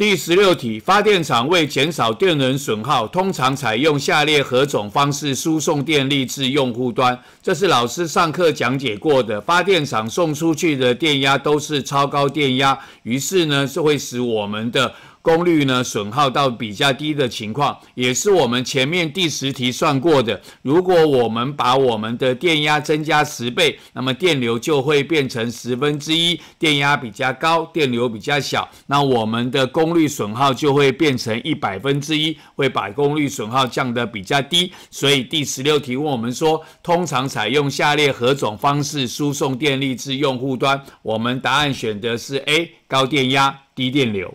第十六题，发电厂为减少电能损耗，通常采用下列何种方式输送电力至用户端？这是老师上课讲解过的，发电厂送出去的电压都是超高电压，于是呢，就会使我们的。功率呢，损耗到比较低的情况，也是我们前面第十题算过的。如果我们把我们的电压增加十倍，那么电流就会变成十分之一，电压比较高，电流比较小，那我们的功率损耗就会变成一百分之一，会把功率损耗降得比较低。所以第十六题问我们说，通常采用下列何种方式输送电力至用户端？我们答案选的是 A，高电压，低电流。